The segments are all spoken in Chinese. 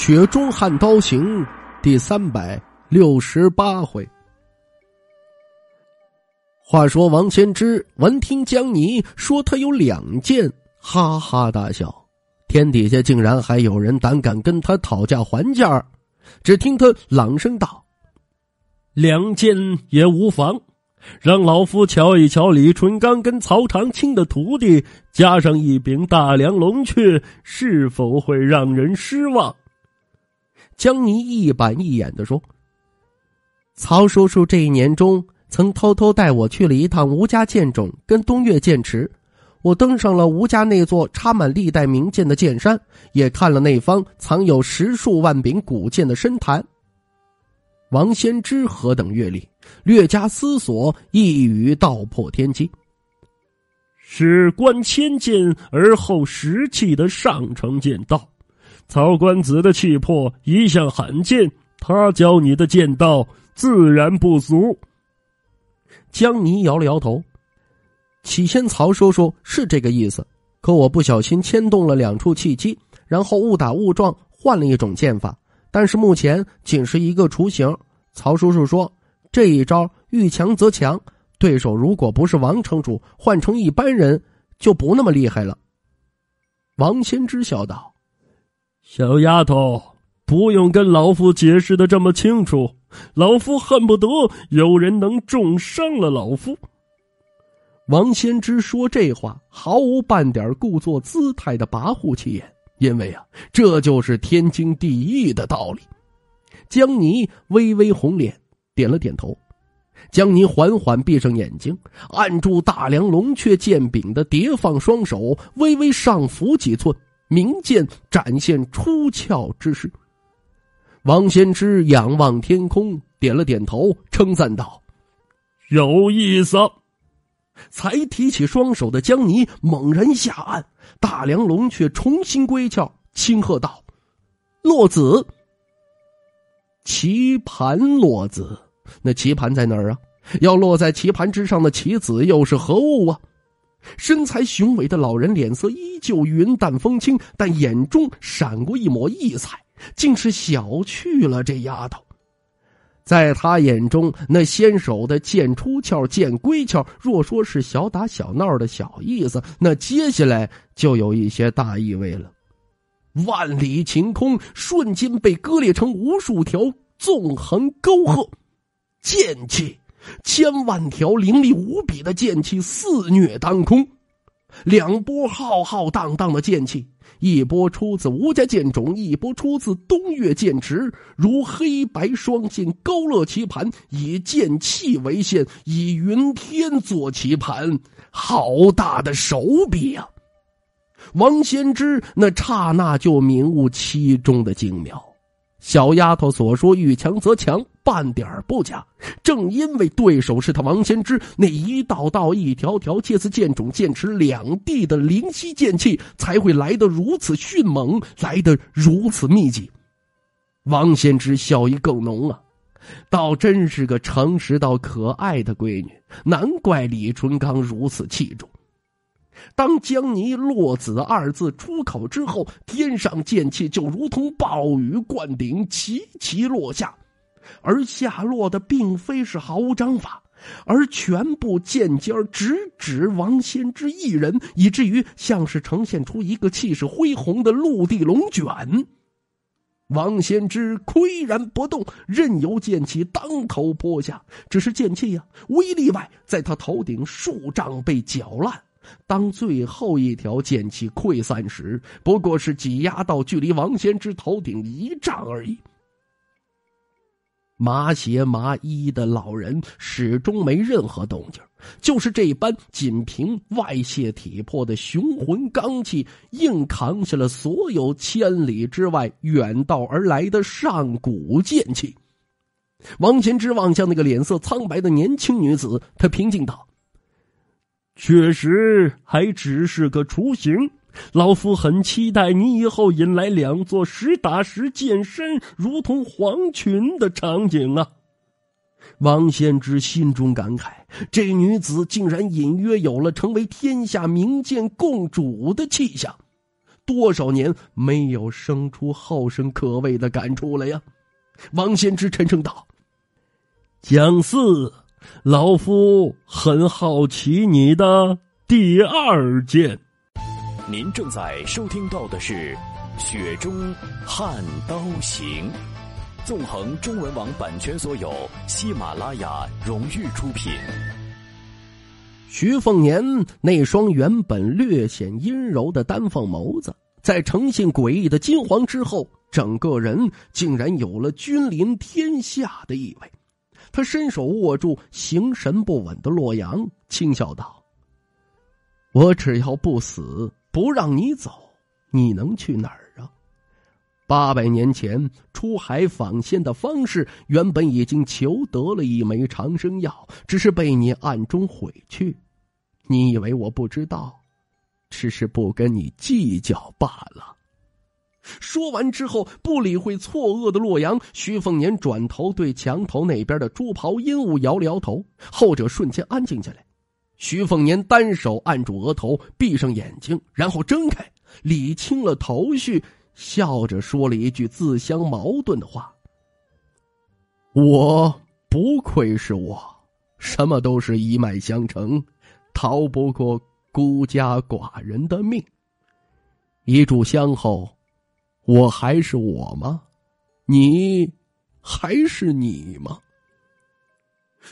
《雪中悍刀行》第三百六十八回。话说王先知闻听江泥说他有两剑，哈哈大笑。天底下竟然还有人胆敢跟他讨价还价！只听他朗声道：“两剑也无妨，让老夫瞧一瞧李淳罡跟曹长青的徒弟，加上一柄大梁龙雀，是否会让人失望？”江宁一板一眼的说：“曹叔叔这一年中，曾偷偷带我去了一趟吴家剑冢，跟东岳剑池。我登上了吴家那座插满历代名剑的剑山，也看了那方藏有十数万柄古剑的深潭。”王先知何等阅历，略加思索，一语道破天机：“是观千剑而后识器的上乘剑道。”曹官子的气魄一向罕见，他教你的剑道自然不俗。江泥摇了摇头，起先曹叔叔是这个意思，可我不小心牵动了两处气机，然后误打误撞换了一种剑法，但是目前仅是一个雏形。曹叔叔说：“这一招遇强则强，对手如果不是王城主，换成一般人就不那么厉害了。”王先知笑道。小丫头，不用跟老夫解释的这么清楚。老夫恨不得有人能重伤了老夫。王先知说这话毫无半点故作姿态的跋扈气焰，因为啊，这就是天经地义的道理。江泥微微红脸，点了点头。江泥缓缓闭上眼睛，按住大梁龙雀剑柄的叠放双手，微微上浮几寸。明剑展现出鞘之势，王先知仰望天空，点了点头，称赞道：“有意思。”才提起双手的江泥猛然下按，大梁龙却重新归鞘，轻喝道：“落子。”棋盘落子，那棋盘在哪儿啊？要落在棋盘之上的棋子又是何物啊？身材雄伟的老人脸色依旧云淡风轻，但眼中闪过一抹异彩，竟是小觑了这丫头。在他眼中，那先手的剑出鞘、剑归鞘，若说是小打小闹的小意思，那接下来就有一些大意味了。万里晴空瞬间被割裂成无数条纵横沟壑，剑气。千万条凌厉无比的剑气肆虐当空，两波浩浩荡荡的剑气，一波出自吴家剑冢，一波出自东岳剑池，如黑白双剑勾勒棋盘，以剑气为线，以云天做棋盘，好大的手笔呀！王先知那刹那就明悟其中的精妙。小丫头所说“遇强则强”，半点不假。正因为对手是他王先知，那一道道、一条条，借此剑种剑池两地的灵犀剑气，才会来得如此迅猛，来得如此密集。王先知笑意更浓啊，倒真是个诚实到可爱的闺女，难怪李春刚如此器重。当“江泥落子”二字出口之后，天上剑气就如同暴雨灌顶，齐齐落下。而下落的并非是毫无章法，而全部剑尖直指王仙芝一人，以至于像是呈现出一个气势恢宏的陆地龙卷。王先芝岿然不动，任由剑气当头泼下，只是剑气呀，无一例外，在他头顶数丈被搅烂。当最后一条剑气溃散时，不过是挤压到距离王贤之头顶一丈而已。麻鞋麻衣的老人始终没任何动静，就是这般仅凭外泄体魄的雄浑罡气，硬扛下了所有千里之外远道而来的上古剑气。王贤之望向那个脸色苍白的年轻女子，他平静道。确实还只是个雏形，老夫很期待你以后引来两座实打实健身如同黄群的场景啊！王先芝心中感慨，这女子竟然隐约有了成为天下名剑共主的气象，多少年没有生出后生可畏的感触了呀！王先芝沉声道：“蒋四。”老夫很好奇你的第二件。您正在收听到的是《雪中悍刀行》，纵横中文网版权所有，喜马拉雅荣誉出品。徐凤年那双原本略显阴柔的丹凤眸子，在呈现诡异的金黄之后，整个人竟然有了君临天下的意味。他伸手握住形神不稳的洛阳，轻笑道：“我只要不死，不让你走，你能去哪儿啊？八百年前出海访仙的方士，原本已经求得了一枚长生药，只是被你暗中毁去。你以为我不知道，只是不跟你计较罢了。”说完之后，不理会错愕的洛阳，徐凤年转头对墙头那边的朱袍阴鹉摇了摇头，后者瞬间安静下来。徐凤年单手按住额头，闭上眼睛，然后睁开，理清了头绪，笑着说了一句自相矛盾的话：“我不愧是我，什么都是一脉相承，逃不过孤家寡人的命。”一炷香后。我还是我吗？你还是你吗？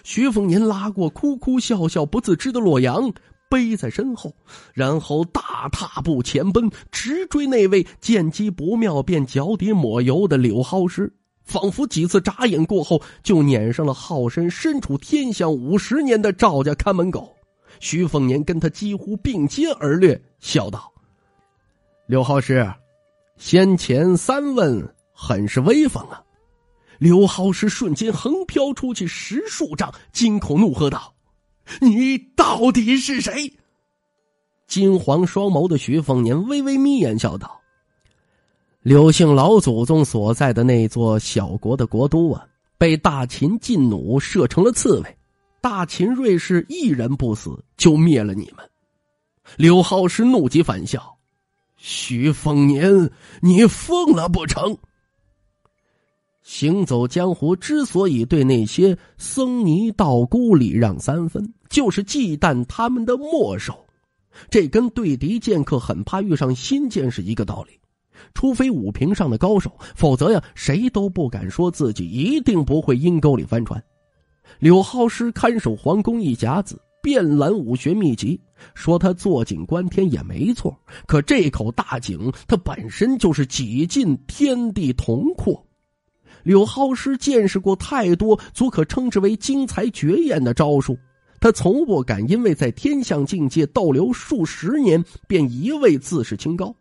徐凤年拉过哭哭笑笑不自知的洛阳，背在身后，然后大踏步前奔，直追那位见机不妙便脚底抹油的柳蒿师。仿佛几次眨眼过后，就撵上了号身身处天象五十年的赵家看门狗。徐凤年跟他几乎并肩而掠，笑道：“柳蒿师。”先前三问很是威风啊！刘浩是瞬间横飘出去十数丈，惊恐怒喝道：“你到底是谁？”金黄双眸的徐凤年微微眯眼笑道：“刘姓老祖宗所在的那座小国的国都啊，被大秦劲弩射成了刺猬，大秦瑞士一人不死就灭了你们。”刘浩是怒极反笑。徐凤年，你疯了不成？行走江湖之所以对那些僧尼道姑礼让三分，就是忌惮他们的墨守。这跟对敌剑客很怕遇上新剑是一个道理。除非武平上的高手，否则呀，谁都不敢说自己一定不会阴沟里翻船。柳浩师看守皇宫一甲子。遍览武学秘籍说他坐井观天也没错，可这口大井它本身就是几近天地同阔。柳蒿师见识过太多，足可称之为惊才绝艳的招数。他从不敢因为在天象境界逗留数十年便一味自视清高。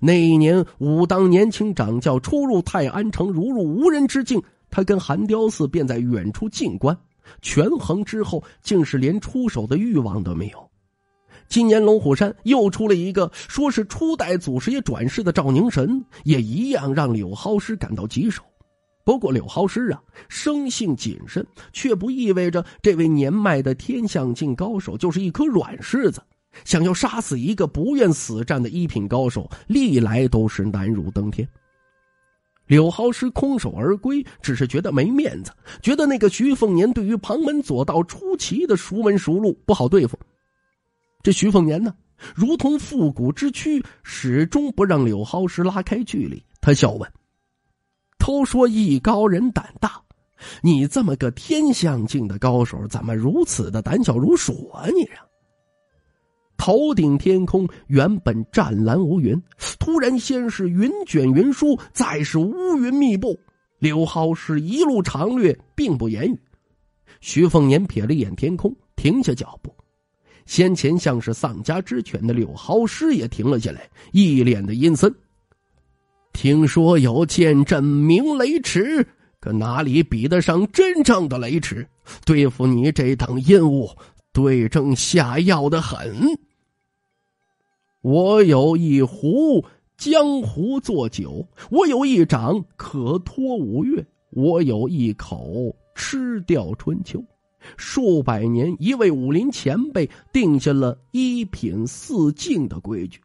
那一年，武当年轻掌教初入泰安城，如入无人之境。他跟韩雕寺便在远处静观。权衡之后，竟是连出手的欲望都没有。今年龙虎山又出了一个说是初代祖师爷转世的赵凝神，也一样让柳蒿师感到棘手。不过柳蒿师啊，生性谨慎，却不意味着这位年迈的天象境高手就是一颗软柿子。想要杀死一个不愿死战的一品高手，历来都是难如登天。柳蒿师空手而归，只是觉得没面子，觉得那个徐凤年对于旁门左道出奇的熟门熟路，不好对付。这徐凤年呢，如同复古之躯，始终不让柳蒿师拉开距离。他笑问：“都说艺高人胆大，你这么个天象境的高手，怎么如此的胆小如鼠啊？你啊！”头顶天空原本湛蓝无云。突然，先是云卷云舒，再是乌云密布。柳蒿师一路长掠，并不言语。徐凤年瞥了一眼天空，停下脚步。先前像是丧家之犬的柳蒿师也停了下来，一脸的阴森。听说有剑阵、鸣雷池，可哪里比得上真正的雷池？对付你这等阴物，对症下药的很。我有一壶。江湖做酒，我有一掌可托五岳；我有一口吃掉春秋。数百年，一位武林前辈定下了一品四境的规矩，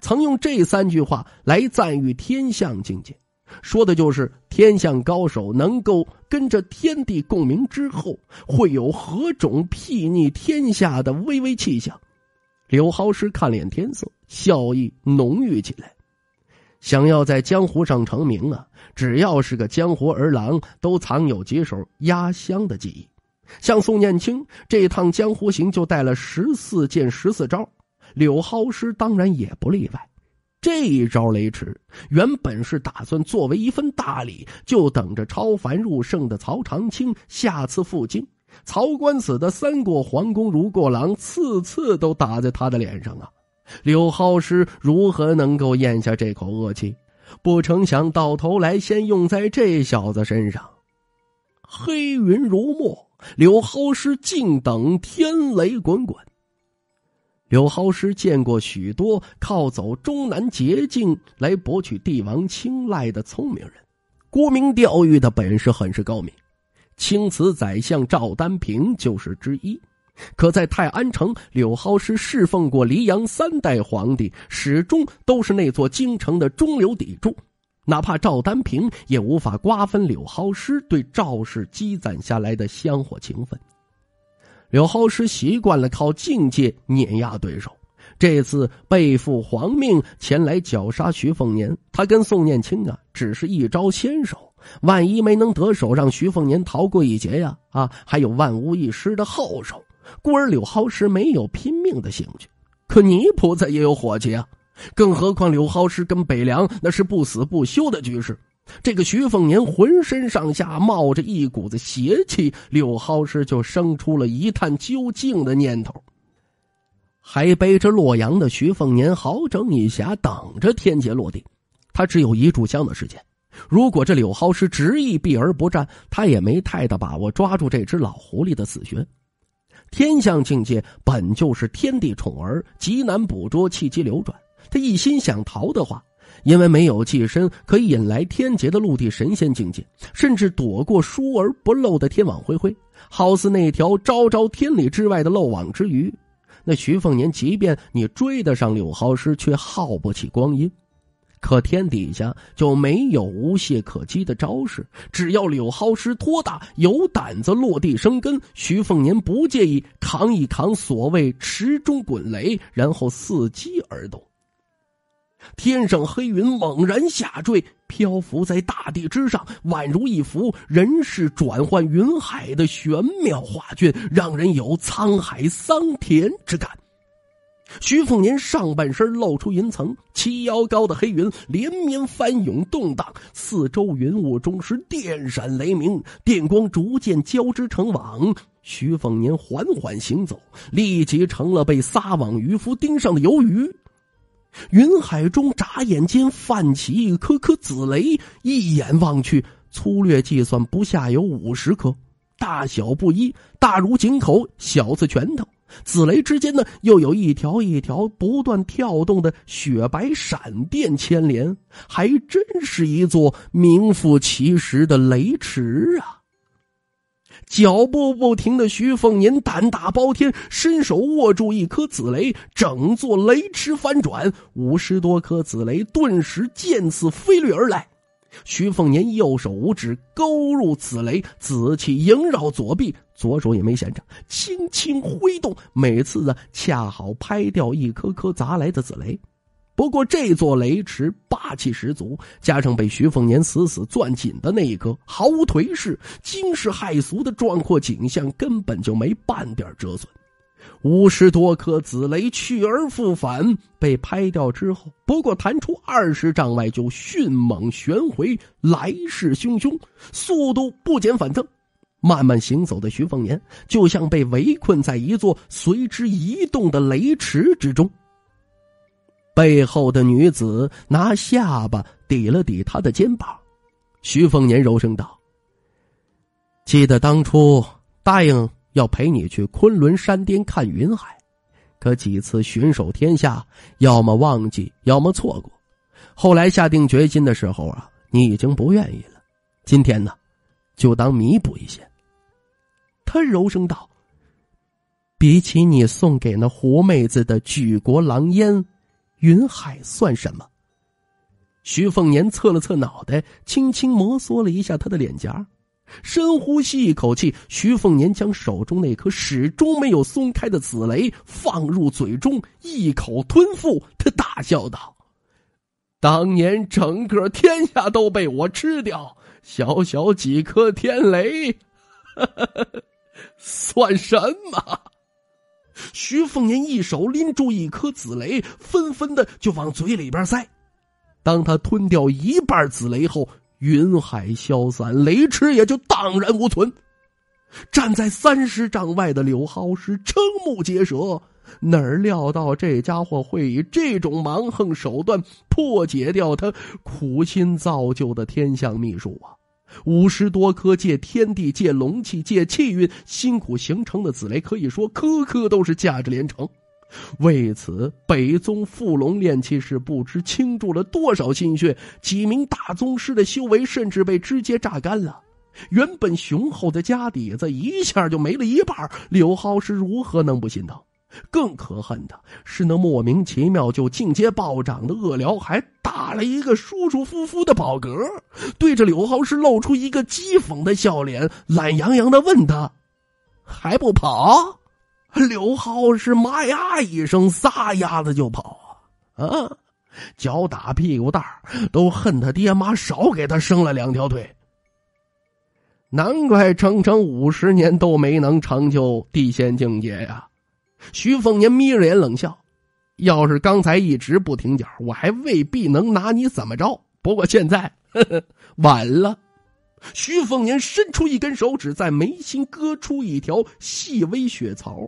曾用这三句话来赞誉天象境界，说的就是天象高手能够跟着天地共鸣之后，会有何种睥睨天下的微微气象。柳蒿师看脸天色，笑意浓郁起来。想要在江湖上成名啊，只要是个江湖儿郎，都藏有几手压箱的技艺。像宋念青这趟江湖行就带了十四剑十四招，柳蒿师当然也不例外。这一招雷池，原本是打算作为一份大礼，就等着超凡入圣的曹长青下次赴京。曹官子的三过皇宫如过狼，次次都打在他的脸上啊。柳蒿师如何能够咽下这口恶气？不成想到头来先用在这小子身上。黑云如墨，柳蒿师静等天雷滚滚。柳蒿师见过许多靠走终南捷径来博取帝王青睐的聪明人，沽名钓誉的本事很是高明。青瓷宰相赵丹平就是之一。可在泰安城，柳蒿师侍奉过黎阳三代皇帝，始终都是那座京城的中流砥柱。哪怕赵丹平也无法瓜分柳蒿师对赵氏积攒下来的香火情分。柳蒿师习惯了靠境界碾压对手，这次背负皇命前来绞杀徐凤年，他跟宋念青啊，只是一招先手。万一没能得手，让徐凤年逃过一劫呀，啊，还有万无一失的后手。故而柳蒿师没有拼命的兴趣，可泥菩萨也有火气啊！更何况柳蒿师跟北凉那是不死不休的局势。这个徐凤年浑身上下冒着一股子邪气，柳蒿师就生出了一探究竟的念头。还背着洛阳的徐凤年好整以暇等着天劫落地，他只有一炷香的时间。如果这柳蒿师执意避而不战，他也没太大把握抓住这只老狐狸的死穴。天象境界本就是天地宠儿，极难捕捉气机流转。他一心想逃的话，因为没有寄身，可以引来天劫的陆地神仙境界，甚至躲过疏而不漏的天网恢恢，好似那条昭昭天理之外的漏网之鱼。那徐凤年，即便你追得上柳豪师，却耗不起光阴。可天底下就没有无懈可击的招式，只要柳蒿师托大有胆子落地生根，徐凤年不介意扛一扛所谓池中滚雷，然后伺机而动。天上黑云猛然下坠，漂浮在大地之上，宛如一幅人世转换云海的玄妙画卷，让人有沧海桑田之感。徐凤年上半身露出云层，七腰高的黑云连绵翻涌动荡，四周云雾中是电闪雷鸣，电光逐渐交织成网。徐凤年缓缓行走，立即成了被撒网渔夫盯上的鱿鱼。云海中眨眼间泛起一颗颗紫雷，一眼望去，粗略计算不下有五十颗，大小不一，大如井口，小似拳头。紫雷之间呢，又有一条一条不断跳动的雪白闪电牵连，还真是一座名副其实的雷池啊！脚步不停的徐凤年胆大包天，伸手握住一颗紫雷，整座雷池翻转，五十多颗紫雷顿时见次飞掠而来。徐凤年右手五指勾入紫雷，紫气萦绕左臂，左手也没闲着，轻轻挥动，每次呢恰好拍掉一颗颗砸来的紫雷。不过这座雷池霸气十足，加上被徐凤年死死攥紧的那一颗，毫无颓势，惊世骇俗的壮阔景象根本就没半点折损。五十多颗紫雷去而复返，被拍掉之后，不过弹出二十丈外就迅猛旋回，来势汹汹，速度不减反增。慢慢行走的徐凤年，就像被围困在一座随之移动的雷池之中。背后的女子拿下巴抵了抵他的肩膀，徐凤年柔声道：“记得当初答应。”要陪你去昆仑山巅看云海，可几次巡守天下，要么忘记，要么错过。后来下定决心的时候啊，你已经不愿意了。今天呢，就当弥补一些。他柔声道：“比起你送给那狐妹子的举国狼烟，云海算什么？”徐凤年侧了侧脑袋，轻轻摩挲了一下他的脸颊。深呼吸一口气，徐凤年将手中那颗始终没有松开的紫雷放入嘴中，一口吞服。他大笑道：“当年整个天下都被我吃掉，小小几颗天雷，算什么？”徐凤年一手拎住一颗紫雷，纷纷的就往嘴里边塞。当他吞掉一半紫雷后，云海消散，雷池也就荡然无存。站在三十丈外的柳浩是瞠目结舌，哪儿料到这家伙会以这种蛮横手段破解掉他苦心造就的天象秘术啊！五十多颗借天地、借龙气、借气运辛苦形成的紫雷，可以说颗颗都是价值连城。为此，北宗富龙炼气士不知倾注了多少心血，几名大宗师的修为甚至被直接榨干了，原本雄厚的家底子一下就没了一半。柳浩是如何能不心疼？更可恨的是，那莫名其妙就进阶暴涨的恶辽，还打了一个舒舒服服的饱嗝，对着柳浩师露出一个讥讽的笑脸，懒洋洋的问他：“还不跑？”刘浩是“妈呀”一声，撒丫子就跑啊！啊，脚打屁股蛋都恨他爹妈少给他生了两条腿。难怪整整五十年都没能成就地仙境界呀！徐凤年眯着眼冷笑：“要是刚才一直不停脚，我还未必能拿你怎么着。不过现在，呵呵，晚了。”徐凤年伸出一根手指，在眉心割出一条细微血槽，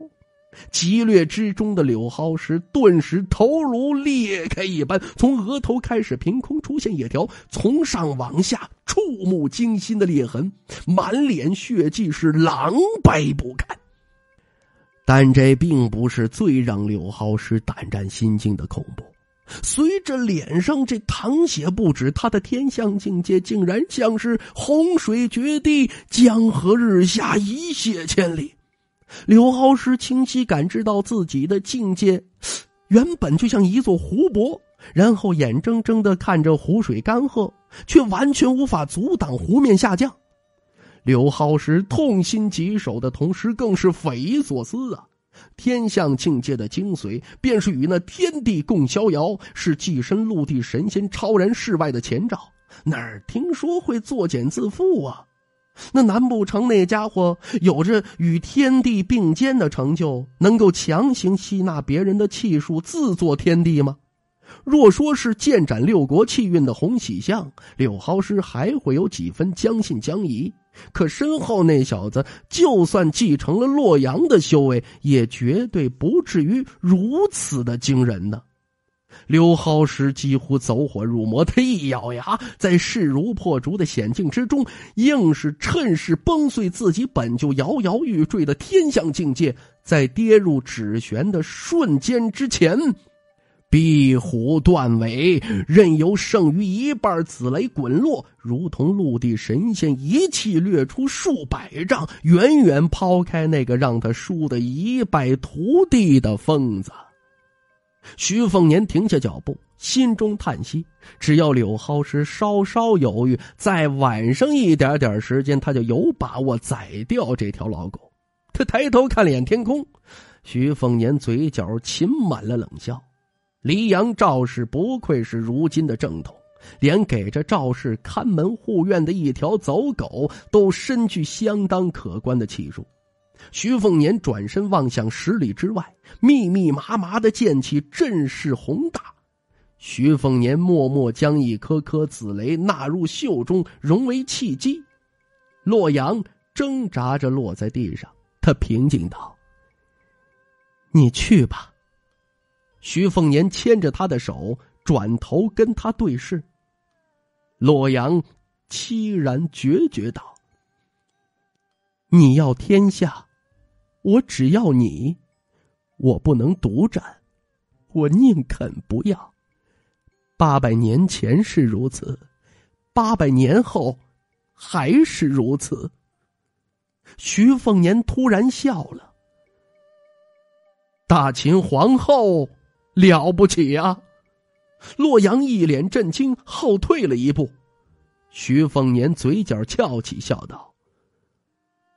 急掠之中的柳蒿石顿时头颅裂开一般，从额头开始凭空出现一条从上往下触目惊心的裂痕，满脸血迹是狼狈不堪。但这并不是最让柳蒿石胆战心惊的恐怖。随着脸上这淌血不止，他的天象境界竟然像是洪水决堤、江河日下，一泻千里。刘昊石清晰感知到自己的境界，原本就像一座湖泊，然后眼睁睁的看着湖水干涸，却完全无法阻挡湖面下降。刘浩石痛心疾首的同时，更是匪夷所思啊！天象境界的精髓，便是与那天地共逍遥，是寄身陆地神仙、超然世外的前兆。哪儿听说会作茧自缚啊？那难不成那家伙有着与天地并肩的成就，能够强行吸纳别人的气数，自作天地吗？若说是剑斩六国气运的洪启象，柳豪师还会有几分将信将疑。可身后那小子，就算继承了洛阳的修为，也绝对不至于如此的惊人呢。刘浩石几乎走火入魔，他一咬牙，在势如破竹的险境之中，硬是趁势崩碎自己本就摇摇欲坠的天象境界，在跌入指悬的瞬间之前。壁虎断尾，任由剩余一半紫雷滚落，如同陆地神仙，一气掠出数百丈，远远抛开那个让他输得一败涂地的疯子。徐凤年停下脚步，心中叹息：只要柳蒿师稍稍犹豫，再晚上一点点时间，他就有把握宰掉这条老狗。他抬头看了眼天空，徐凤年嘴角噙满了冷笑。黎阳赵氏不愧是如今的正统，连给这赵氏看门护院的一条走狗都身具相当可观的气数。徐凤年转身望向十里之外，密密麻麻的剑气阵势宏大。徐凤年默默将一颗颗紫雷纳入袖中，融为契机。洛阳挣扎着落在地上，他平静道：“你去吧。”徐凤年牵着他的手，转头跟他对视。洛阳凄然决绝道：“你要天下，我只要你。我不能独占，我宁肯不要。八百年前是如此，八百年后还是如此。”徐凤年突然笑了。大秦皇后。了不起啊！洛阳一脸震惊，后退了一步。徐凤年嘴角翘起，笑道：“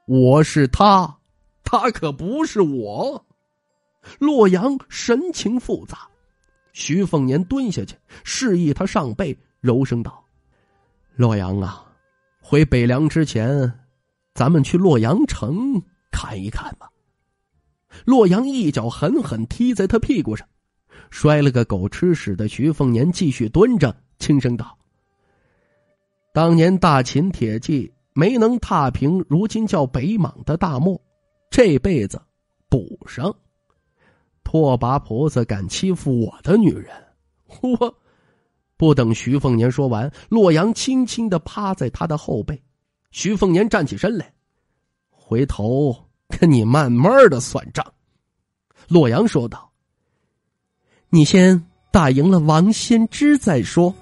我是他，他可不是我。”洛阳神情复杂。徐凤年蹲下去，示意他上背，柔声道：“洛阳啊，回北凉之前，咱们去洛阳城看一看吧。”洛阳一脚狠狠踢在他屁股上。摔了个狗吃屎的徐凤年继续蹲着，轻声道：“当年大秦铁骑没能踏平如今叫北莽的大漠，这辈子补上。”拓跋婆子敢欺负我的女人，我不等徐凤年说完，洛阳轻轻的趴在他的后背。徐凤年站起身来，回头跟你慢慢的算账。”洛阳说道。你先打赢了王先知再说。